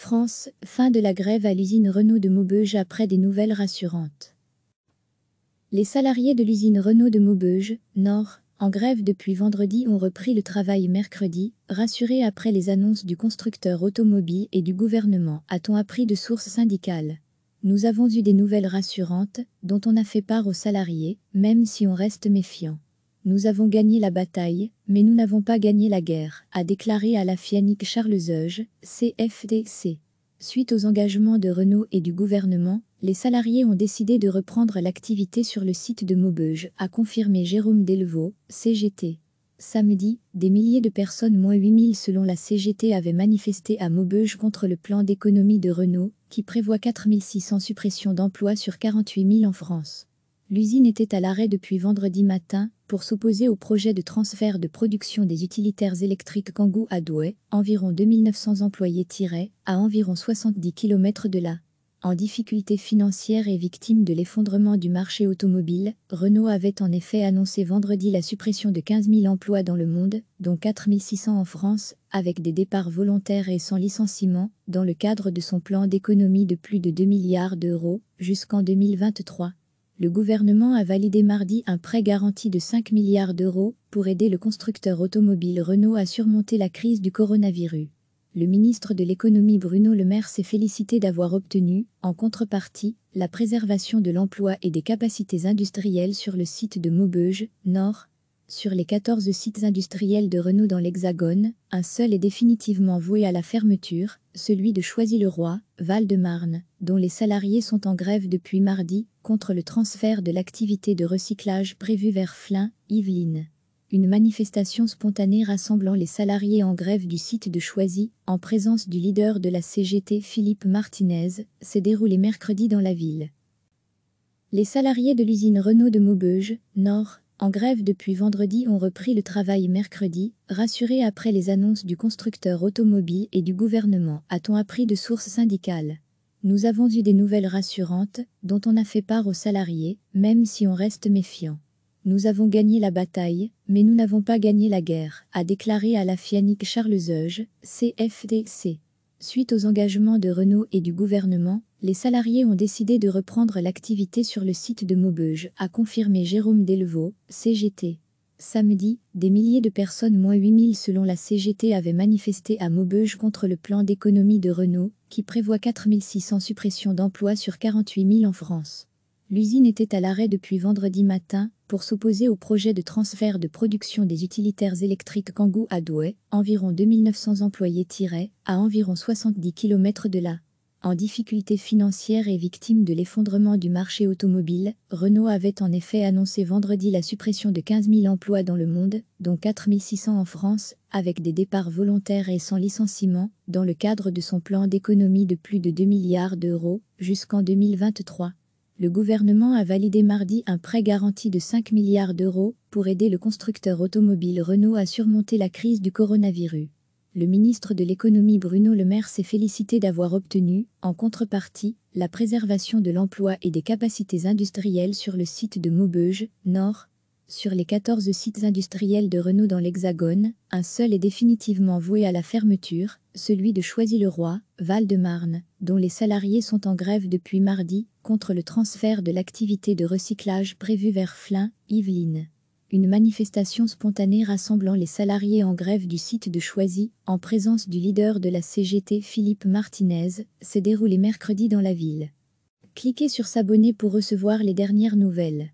France, fin de la grève à l'usine Renault de Maubeuge après des nouvelles rassurantes. Les salariés de l'usine Renault de Maubeuge, Nord, en grève depuis vendredi ont repris le travail mercredi, rassurés après les annonces du constructeur automobile et du gouvernement, a-t-on appris de sources syndicales. Nous avons eu des nouvelles rassurantes, dont on a fait part aux salariés, même si on reste méfiant. Nous avons gagné la bataille, mais nous n'avons pas gagné la guerre, a déclaré à la FIANIC Charles euge CFDC. Suite aux engagements de Renault et du gouvernement, les salariés ont décidé de reprendre l'activité sur le site de Maubeuge, a confirmé Jérôme Delvaux, CGT. Samedi, des milliers de personnes, moins 8000 selon la CGT, avaient manifesté à Maubeuge contre le plan d'économie de Renault, qui prévoit 4600 suppressions d'emplois sur 48 000 en France. L'usine était à l'arrêt depuis vendredi matin pour s'opposer au projet de transfert de production des utilitaires électriques Kangoo à Douai, environ 2900 employés tiraient, à environ 70 km de là. En difficulté financière et victime de l'effondrement du marché automobile, Renault avait en effet annoncé vendredi la suppression de 15 000 emplois dans le monde, dont 4 600 en France, avec des départs volontaires et sans licenciement, dans le cadre de son plan d'économie de plus de 2 milliards d'euros jusqu'en 2023 le gouvernement a validé mardi un prêt garanti de 5 milliards d'euros pour aider le constructeur automobile Renault à surmonter la crise du coronavirus. Le ministre de l'économie Bruno Le Maire s'est félicité d'avoir obtenu, en contrepartie, la préservation de l'emploi et des capacités industrielles sur le site de Maubeuge, Nord, sur les 14 sites industriels de Renault dans l'Hexagone, un seul est définitivement voué à la fermeture, celui de Choisy-le-Roi, Val-de-Marne dont les salariés sont en grève depuis mardi, contre le transfert de l'activité de recyclage prévue vers Flin, Yvelines. Une manifestation spontanée rassemblant les salariés en grève du site de Choisy, en présence du leader de la CGT Philippe Martinez, s'est déroulée mercredi dans la ville. Les salariés de l'usine Renault de Maubeuge, Nord, en grève depuis vendredi ont repris le travail mercredi, rassurés après les annonces du constructeur automobile et du gouvernement, a-t-on appris de sources syndicales. Nous avons eu des nouvelles rassurantes, dont on a fait part aux salariés, même si on reste méfiant. Nous avons gagné la bataille, mais nous n'avons pas gagné la guerre, a déclaré à la FIANIC Charles Euge, CFDC. Suite aux engagements de Renault et du gouvernement, les salariés ont décidé de reprendre l'activité sur le site de Maubeuge, a confirmé Jérôme Delvaux, CGT. Samedi, des milliers de personnes, moins 8000 selon la CGT, avaient manifesté à Maubeuge contre le plan d'économie de Renault, qui prévoit 4600 suppressions d'emplois sur 48 000 en France. L'usine était à l'arrêt depuis vendredi matin pour s'opposer au projet de transfert de production des utilitaires électriques Kangoo à Douai, environ 2900 employés tiraient, à environ 70 km de là. En difficulté financière et victime de l'effondrement du marché automobile, Renault avait en effet annoncé vendredi la suppression de 15 000 emplois dans le monde, dont 4 600 en France, avec des départs volontaires et sans licenciement, dans le cadre de son plan d'économie de plus de 2 milliards d'euros jusqu'en 2023. Le gouvernement a validé mardi un prêt garanti de 5 milliards d'euros pour aider le constructeur automobile Renault à surmonter la crise du coronavirus le ministre de l'économie Bruno Le Maire s'est félicité d'avoir obtenu, en contrepartie, la préservation de l'emploi et des capacités industrielles sur le site de Maubeuge, Nord. Sur les 14 sites industriels de Renault dans l'Hexagone, un seul est définitivement voué à la fermeture, celui de Choisy-le-Roi, Val-de-Marne, dont les salariés sont en grève depuis mardi, contre le transfert de l'activité de recyclage prévue vers Flins, Yvelines une manifestation spontanée rassemblant les salariés en grève du site de Choisy, en présence du leader de la CGT Philippe Martinez, s'est déroulée mercredi dans la ville. Cliquez sur s'abonner pour recevoir les dernières nouvelles.